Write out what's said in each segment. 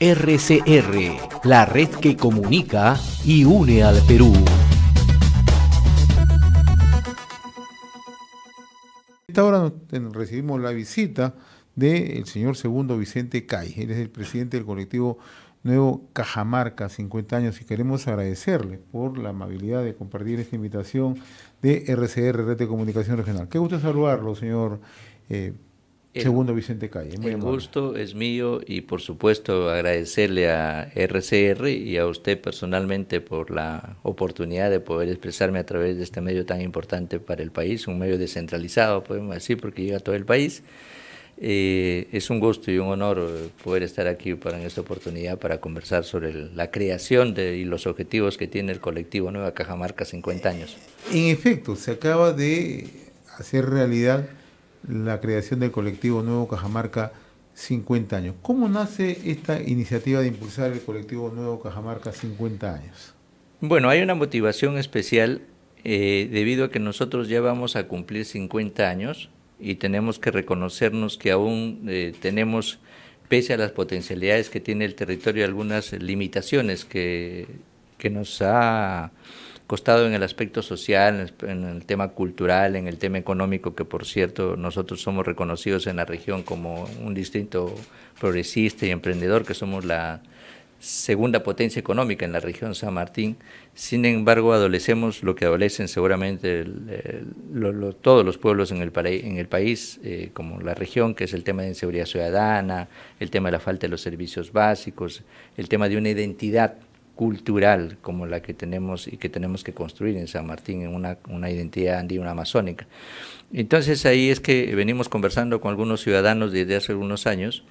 RCR, la red que comunica y une al Perú. Esta hora recibimos la visita del señor segundo Vicente Cay. Él es el presidente del colectivo Nuevo Cajamarca, 50 años, y queremos agradecerle por la amabilidad de compartir esta invitación de RCR, Red de Comunicación Regional. Qué gusto saludarlo, señor eh, Segundo Vicente Calle. Muy el gusto es mío y por supuesto agradecerle a RCR y a usted personalmente por la oportunidad de poder expresarme a través de este medio tan importante para el país, un medio descentralizado, podemos decir, porque llega a todo el país. Eh, es un gusto y un honor poder estar aquí para, en esta oportunidad para conversar sobre la creación de, y los objetivos que tiene el colectivo Nueva Cajamarca 50 años. En efecto, se acaba de hacer realidad la creación del colectivo Nuevo Cajamarca 50 años. ¿Cómo nace esta iniciativa de impulsar el colectivo Nuevo Cajamarca 50 años? Bueno, hay una motivación especial eh, debido a que nosotros ya vamos a cumplir 50 años y tenemos que reconocernos que aún eh, tenemos, pese a las potencialidades que tiene el territorio, algunas limitaciones que, que nos ha costado en el aspecto social, en el tema cultural, en el tema económico, que por cierto nosotros somos reconocidos en la región como un distinto progresista y emprendedor, que somos la segunda potencia económica en la región San Martín. Sin embargo, adolecemos lo que adolecen seguramente todos los pueblos en el, en el país, eh, como la región, que es el tema de inseguridad ciudadana, el tema de la falta de los servicios básicos, el tema de una identidad cultural como la que tenemos y que tenemos que construir en San Martín, en una, una identidad andina amazónica. Entonces ahí es que venimos conversando con algunos ciudadanos desde hace algunos años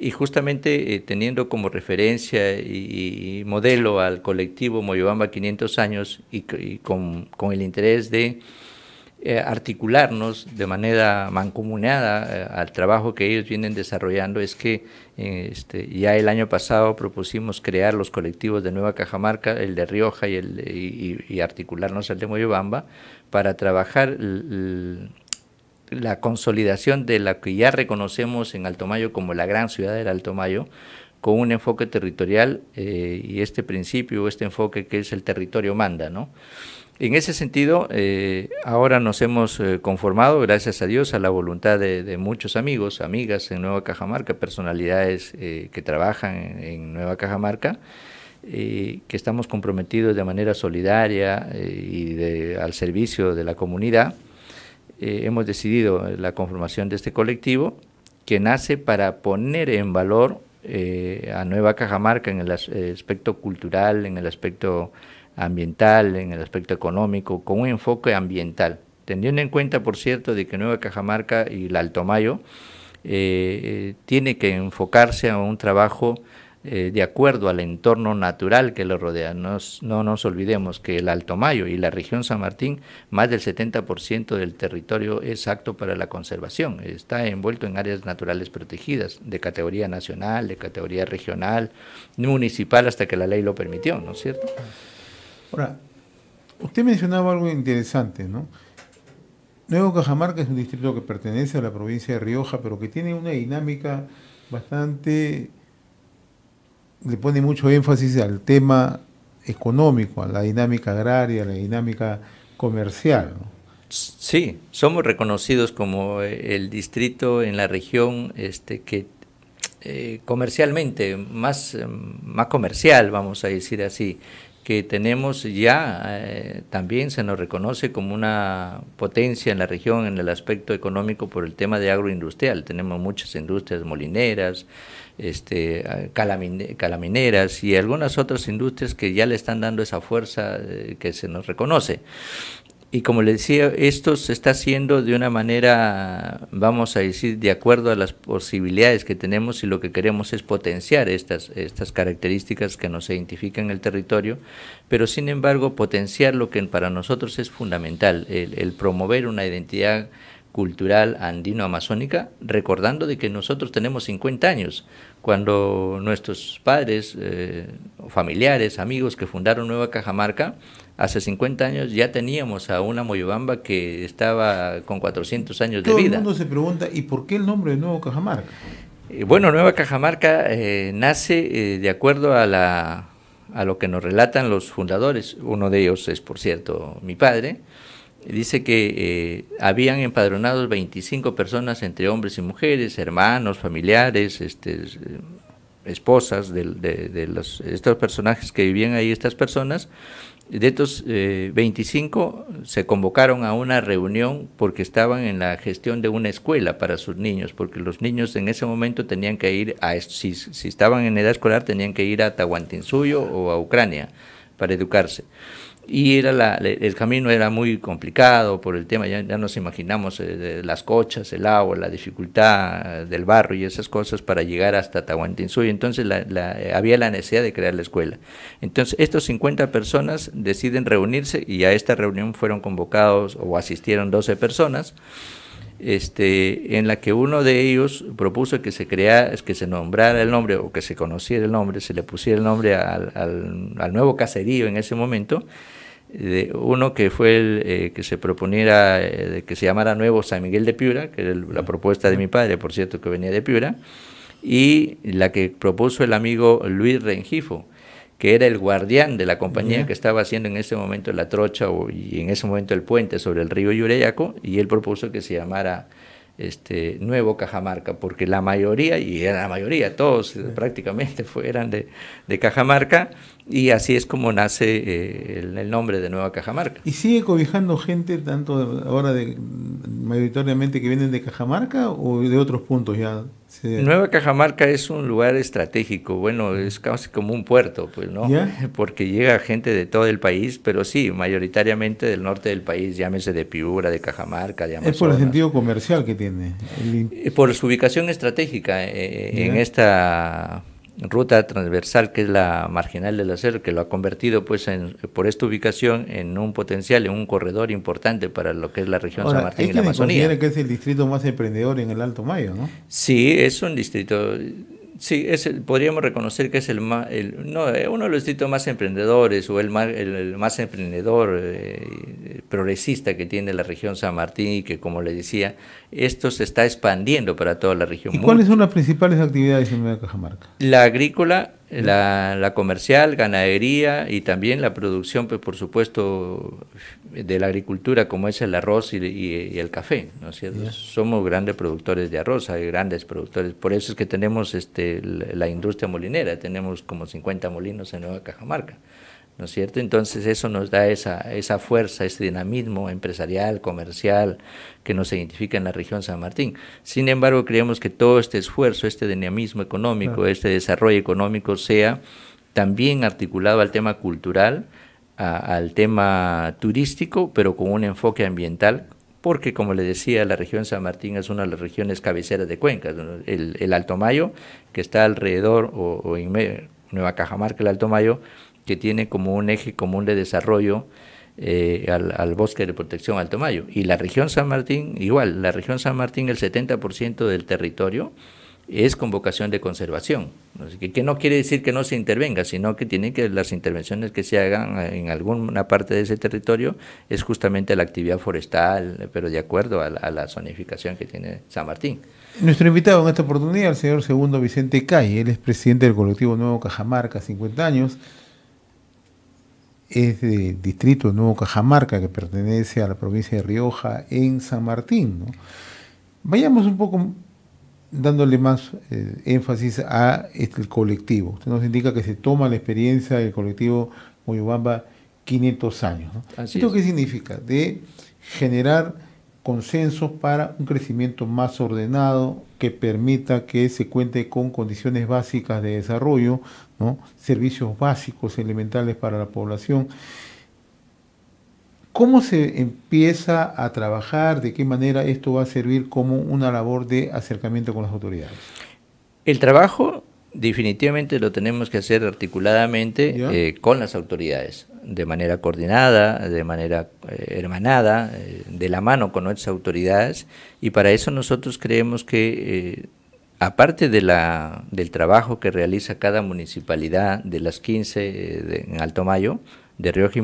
y justamente eh, teniendo como referencia y, modelo al colectivo Moyobamba 500 años y, con el interés de eh, articularnos de manera mancomunada eh, al trabajo que ellos vienen desarrollando es que eh, este, ya el año pasado propusimos crear los colectivos de Nueva Cajamarca, el de Rioja y, el, y, articularnos al de Moyobamba para trabajar la consolidación de la que ya reconocemos en Altomayo como la gran ciudad del Altomayo, con un enfoque territorial y este principio, este enfoque que es el territorio manda, ¿no? En ese sentido, eh, ahora nos hemos eh, conformado, gracias a Dios, a la voluntad de, muchos amigos, amigas en Nueva Cajamarca, personalidades eh, que trabajan en, Nueva Cajamarca, que estamos comprometidos de manera solidaria y al servicio de la comunidad. hemos decidido la conformación de este colectivo que nace para poner en valor a Nueva Cajamarca en el aspecto cultural, en el aspecto ambiental, en el aspecto económico, con un enfoque ambiental, teniendo en cuenta, por cierto, de que Nueva Cajamarca y el Alto Mayo eh, eh, tiene que enfocarse a un trabajo eh, de acuerdo al entorno natural que lo rodea. no nos olvidemos que el Alto Mayo y la región San Martín, más del 70% del territorio es apto para la conservación, está envuelto en áreas naturales protegidas de categoría nacional, de categoría regional, municipal, hasta que la ley lo permitió, ¿no es cierto? Ahora, usted mencionaba algo interesante, ¿no? Nuevo Cajamarca es un distrito que pertenece a la provincia de Rioja, pero que tiene una dinámica bastante, le pone mucho énfasis al tema económico, a la dinámica agraria, a la dinámica comercial. Sí, somos reconocidos como eh, el distrito en la región este, que eh, comercialmente, más, más comercial, vamos a decir así, que tenemos ya, eh, también se nos reconoce como una potencia en la región en el aspecto económico por el tema de agroindustrial. Tenemos muchas industrias molineras, este, calamineras y algunas otras industrias que ya le están dando esa fuerza eh, que se nos reconoce. Y como les decía, esto se está haciendo de una manera, vamos a decir, de acuerdo a las posibilidades que tenemos y lo que queremos es potenciar estas, estas características que nos identifican en el territorio, pero sin embargo potenciar lo que para nosotros es fundamental, el, el promover una identidad cultural andino-amazónica, recordando de que nosotros tenemos 50 años, cuando nuestros padres, eh, familiares, amigos que fundaron Nueva Cajamarca, hace 50 años ya teníamos a una Moyobamba que estaba con 400 años de vida. Todo el mundo se pregunta, ¿y por qué el nombre de Nueva Cajamarca? Eh, bueno, Nueva Cajamarca eh, nace de acuerdo a, la, a lo que nos relatan los fundadores, uno de ellos es, por cierto, mi padre, Dice que eh, habían empadronado 25 personas entre hombres y mujeres, hermanos, familiares, este, eh, esposas de, estos personajes que vivían ahí, estas personas. De estos 25 eh, se convocaron a una reunión porque estaban en la gestión de una escuela para sus niños, porque los niños en ese momento tenían que ir, a, si, si estaban en edad escolar, tenían que ir a Tahuantinsuyo o a Ucrania para educarse. Y era el camino era muy complicado por el tema, ya, nos imaginamos eh, las cochas, el agua, la dificultad eh, del barro y esas cosas para llegar hasta Tahuantinsuyo. Entonces eh, había la necesidad de crear la escuela. Entonces estos 50 personas deciden reunirse y a esta reunión fueron convocados o asistieron 12 personas. Este, en la que uno de ellos propuso que se que se nombrara el nombre o que se conociera el nombre, se le pusiera el nombre al nuevo caserío en ese momento, de uno que fue el eh, que se proponiera eh, que se llamara Nuevo San Miguel de Piura, que era la propuesta de mi padre, por cierto, que venía de Piura, y la que propuso el amigo Luis Rengifo, que era el guardián de la compañía que estaba haciendo en ese momento la trocha y en ese momento el puente sobre el río Yureyaco, y él propuso que se llamara este, Nuevo Cajamarca, porque la mayoría, y era la mayoría, todos prácticamente fueran eran de, de Cajamarca, y así es como nace eh, el, nombre de Nueva Cajamarca. ¿Y sigue cobijando gente tanto ahora de, mayoritariamente que vienen de Cajamarca o de otros puntos ya? Nueva Cajamarca es un lugar estratégico, bueno, es casi como un puerto, pues, ¿no? Porque llega gente de todo el país, pero sí, mayoritariamente del norte del país, llámese de Piura, de Cajamarca, de Es por el sentido comercial que tiene. Eh, por su ubicación estratégica eh, en esta ruta transversal que es la marginal del acero, que lo ha convertido pues en, por esta ubicación en un potencial, en un corredor importante para lo que es la región San Martín y este la Amazonía. que es el distrito más emprendedor en el Alto Mayo, ¿no? Sí, es un distrito Sí, el, podríamos reconocer que es el, no, eh, uno de los distritos más emprendedores o el más, el, más emprendedor eh, eh, progresista que tiene la región San Martín y que, como le decía, esto se está expandiendo para toda la región. ¿Y cuáles son las principales actividades en Nueva Cajamarca? La agrícola, la, la, comercial, ganadería y también la producción, pues, por supuesto, de la agricultura como es el arroz y, el café, ¿no es cierto? Somos grandes productores de arroz, hay grandes productores, por eso es que tenemos este, la industria molinera, tenemos como 50 molinos en Nueva Cajamarca, ¿no es cierto? Entonces eso nos da esa, esa fuerza, ese dinamismo empresarial, comercial, que nos identifica en la región San Martín. Sin embargo, creemos que todo este esfuerzo, este dinamismo económico, este desarrollo económico sea también articulado al tema cultural, al tema turístico, pero con un enfoque ambiental, porque como le decía, la región San Martín es una de las regiones cabeceras de Cuenca. El, el Alto Mayo, que está alrededor, o, en Nueva Cajamarca, el Alto Mayo, que tiene como un eje común de desarrollo eh, al, al, bosque de protección Alto Mayo. Y la región San Martín, igual, la región San Martín, el 70% del territorio es con vocación de conservación, que, no quiere decir que no se intervenga, sino que tienen que las intervenciones que se hagan eh, en alguna parte de ese territorio es justamente la actividad forestal, pero de acuerdo a la, zonificación que tiene San Martín. Nuestro invitado en esta oportunidad, el señor segundo Vicente Calle, él es presidente del colectivo Nuevo Cajamarca, 50 años, es del distrito Nuevo Cajamarca que pertenece a la provincia de Rioja en San Martín. Vayamos un poco dándole más eh, énfasis a este, colectivo. Usted nos indica que se toma la experiencia del colectivo Moyobamba 500 años. ¿Esto qué significa? De generar consensos para un crecimiento más ordenado que permita que se cuente con condiciones básicas de desarrollo, ¿no? servicios básicos elementales para la población ¿Cómo se empieza a trabajar? ¿De qué manera esto va a servir como una labor de acercamiento con las autoridades? El trabajo definitivamente lo tenemos que hacer articuladamente eh, con las autoridades, de manera coordinada, de manera eh, hermanada, eh, de la mano con nuestras autoridades, y para eso nosotros creemos que aparte del trabajo que realiza cada municipalidad de las 15 en Alto Mayo, de Rioja y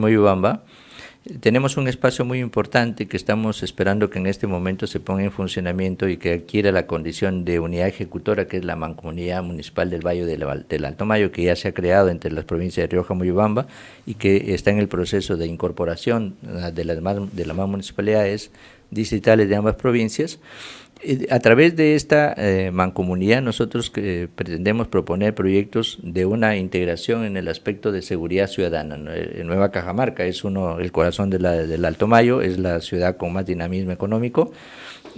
tenemos un espacio muy importante que estamos esperando que en este momento se ponga en funcionamiento y que adquiera la condición de unidad ejecutora, que es la Mancomunidad Municipal del Valle del, Alto Mayo, que ya se ha creado entre las provincias de Rioja y Moyobamba y que está en el proceso de incorporación ah, de las de las municipalidades digitales de ambas provincias. A través de esta eh, mancomunidad nosotros pretendemos proponer proyectos de una integración en el aspecto de seguridad ciudadana. Eh, Nueva Cajamarca es uno, el corazón del Alto Mayo, es la ciudad con más dinamismo económico.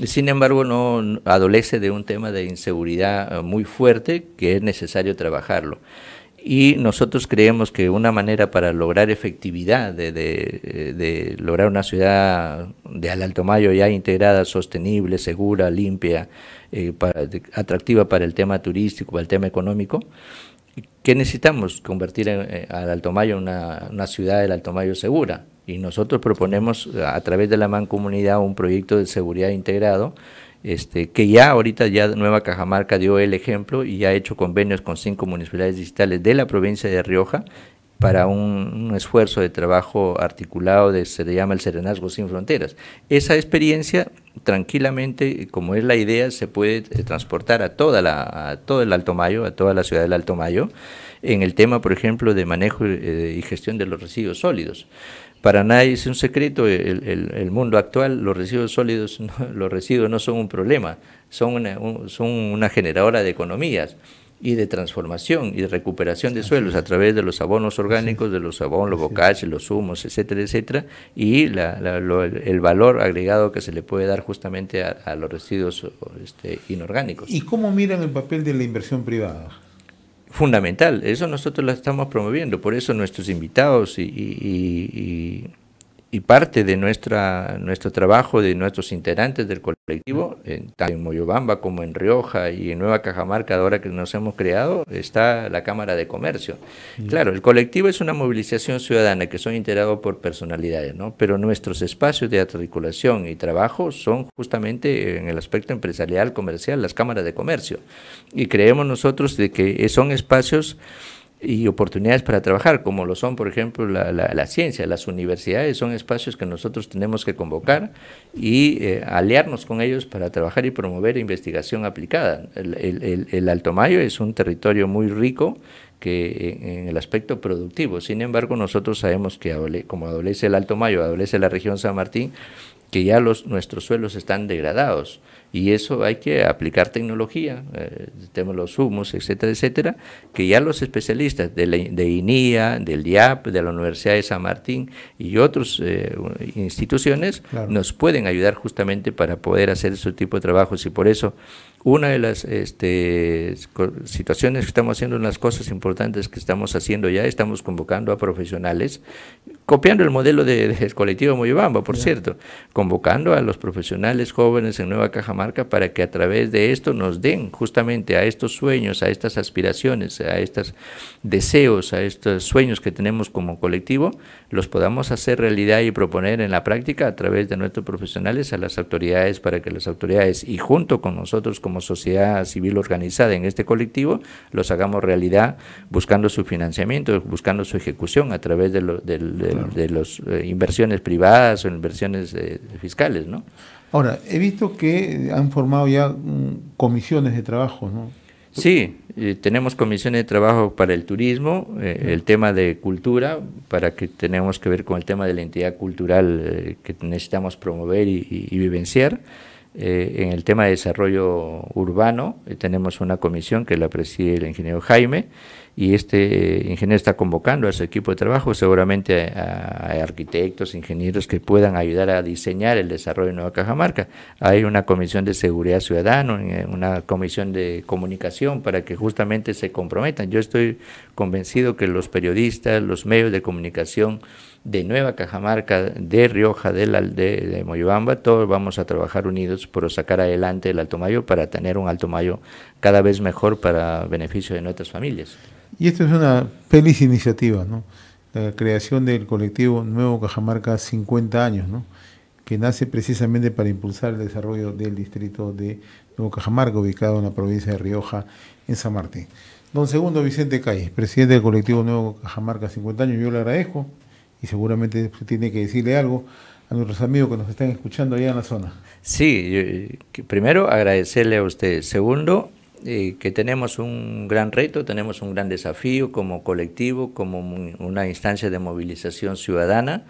Sin embargo, no adolece de un tema de inseguridad eh, muy fuerte que es necesario trabajarlo. Y nosotros creemos que una manera para lograr efectividad, de, de, eh, lograr una ciudad de Alto Mayo ya integrada, sostenible, segura, limpia, eh, atractiva para el tema turístico, para el tema económico, ¿qué necesitamos? Convertir eh, al Alto Mayo en una, una, ciudad del Mayo segura. Y nosotros proponemos a través de la mancomunidad un proyecto de seguridad integrado este, que ya ahorita ya Nueva Cajamarca dio el ejemplo y ha hecho convenios con cinco municipalidades digitales de la provincia de Rioja para un, esfuerzo de trabajo articulado, de, se le llama el Serenazgo sin Fronteras. Esa experiencia, tranquilamente, como es la idea, se puede eh, transportar a, toda la, todo el Alto Mayo, a toda la ciudad del Alto Mayo, en el tema, por ejemplo, de manejo eh, y gestión de los residuos sólidos. Para nadie es un secreto, el, mundo actual, los residuos sólidos, los residuos no son un problema, son una generadora de economías y de transformación y de recuperación de suelos a través de los abonos orgánicos, de los abonos, los bocaches, los humos, etcétera, etcétera, y el valor agregado que se le puede dar justamente a, los residuos este, inorgánicos. ¿Y cómo miran el papel de la inversión privada? Fundamental, eso nosotros lo estamos promoviendo, por eso nuestros invitados y y parte de nuestra, nuestro trabajo, de nuestros integrantes del colectivo, en, tanto en Moyobamba como en Rioja y en Nueva Cajamarca, ahora que nos hemos creado, está la Cámara de Comercio. Mm. Claro, el colectivo es una movilización ciudadana que son integrado por personalidades, ¿no? pero nuestros espacios de articulación y trabajo son justamente en el aspecto empresarial, comercial, las cámaras de comercio. Y creemos nosotros de que son espacios y oportunidades para trabajar, como lo son, por ejemplo, la, la, ciencia, las universidades, son espacios que nosotros tenemos que convocar y eh, aliarnos con ellos para trabajar y promover investigación aplicada. El, Alto Mayo es un territorio muy rico que en el aspecto productivo, sin embargo nosotros sabemos que como adolece el Alto Mayo, adolece la región San Martín, que ya los, nuestros suelos están degradados. Y eso hay que aplicar tecnología, eh, tenemos los humos, etcétera, etcétera, que ya los especialistas de, INIA, del IAP, de la Universidad de San Martín y otras eh, instituciones nos pueden ayudar justamente para poder hacer ese tipo de trabajos. Y por eso una de las este, situaciones que estamos haciendo, unas cosas importantes que estamos haciendo ya, estamos convocando a profesionales, copiando el modelo del de, de colectivo Moyobamba, por cierto, convocando a los profesionales jóvenes en Nueva Cajamarca para que a través de esto nos den justamente a estos sueños, a estas aspiraciones, a estos deseos, a estos sueños que tenemos como colectivo, los podamos hacer realidad y proponer en la práctica a través de nuestros profesionales a las autoridades para que las autoridades y junto con nosotros como sociedad civil organizada en este colectivo, los hagamos realidad buscando su financiamiento, buscando su ejecución a través de, las eh, inversiones privadas o inversiones eh, fiscales, ¿no? Ahora, he visto que han formado ya mm, comisiones de trabajo, ¿no? Sí, eh, tenemos comisiones de trabajo para el turismo, el tema de cultura, para que tenemos que ver con el tema de la entidad cultural que necesitamos promover y vivenciar. Eh, en el tema de desarrollo urbano eh, tenemos una comisión que la preside el ingeniero Jaime y este eh, ingeniero está convocando a su equipo de trabajo, seguramente a, arquitectos, ingenieros que puedan ayudar a diseñar el desarrollo de Nueva Cajamarca. Hay una comisión de seguridad ciudadana, eh, una comisión de comunicación para que justamente se comprometan. Yo estoy convencido que los periodistas, los medios de comunicación de Nueva Cajamarca, de Rioja, de, de, de Moyobamba, todos vamos a trabajar unidos por sacar adelante el Alto Mayo para tener un Alto Mayo cada vez mejor para beneficio de nuestras familias. Y esto es una feliz iniciativa, ¿no? la creación del colectivo Nuevo Cajamarca 50 años, ¿no? que nace precisamente para impulsar el desarrollo del distrito de Nuevo Cajamarca, ubicado en la provincia de Rioja, en San Martín. Don Segundo Vicente Calles, presidente del colectivo Nuevo Cajamarca 50 años, yo le agradezco y seguramente tiene que decirle algo a nuestros amigos que nos están escuchando allá en la zona. Sí, eh, primero agradecerle a usted. Segundo, eh, que tenemos un gran reto, tenemos un gran desafío como colectivo, como una instancia de movilización ciudadana,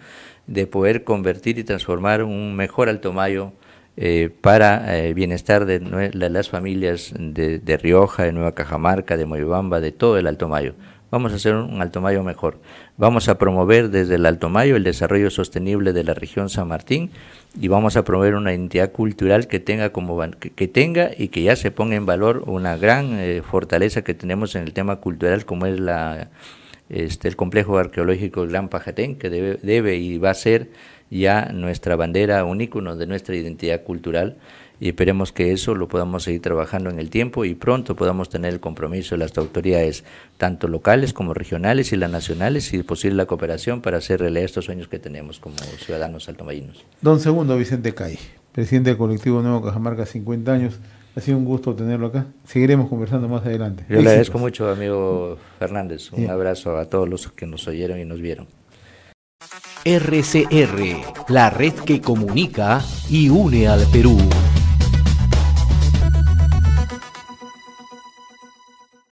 de poder convertir y transformar un mejor Altomayo eh, para el eh, bienestar de, las familias de, Rioja, de Nueva Cajamarca, de Moyobamba, de todo el Alto Mayo. Vamos a hacer un Alto Mayo mejor. Vamos a promover desde el Alto Mayo el desarrollo sostenible de la región San Martín y vamos a promover una identidad cultural que tenga como que tenga y que ya se ponga en valor una gran eh, fortaleza que tenemos en el tema cultural como es la este, el complejo arqueológico Gran Pajatén que debe, debe y va a ser ya nuestra bandera, un ícono de nuestra identidad cultural y esperemos que eso lo podamos seguir trabajando en el tiempo y pronto podamos tener el compromiso de las autoridades, tanto locales como regionales y las nacionales, y posible la cooperación para hacer realidad estos sueños que tenemos como ciudadanos saltamayinos Don Segundo, Vicente Cay, presidente del colectivo Nuevo Cajamarca, 50 años. Ha sido un gusto tenerlo acá. Seguiremos conversando más adelante. Yo le agradezco mucho, amigo Fernández. Un abrazo a todos los que nos oyeron y nos vieron. RCR, la red que comunica y une al Perú.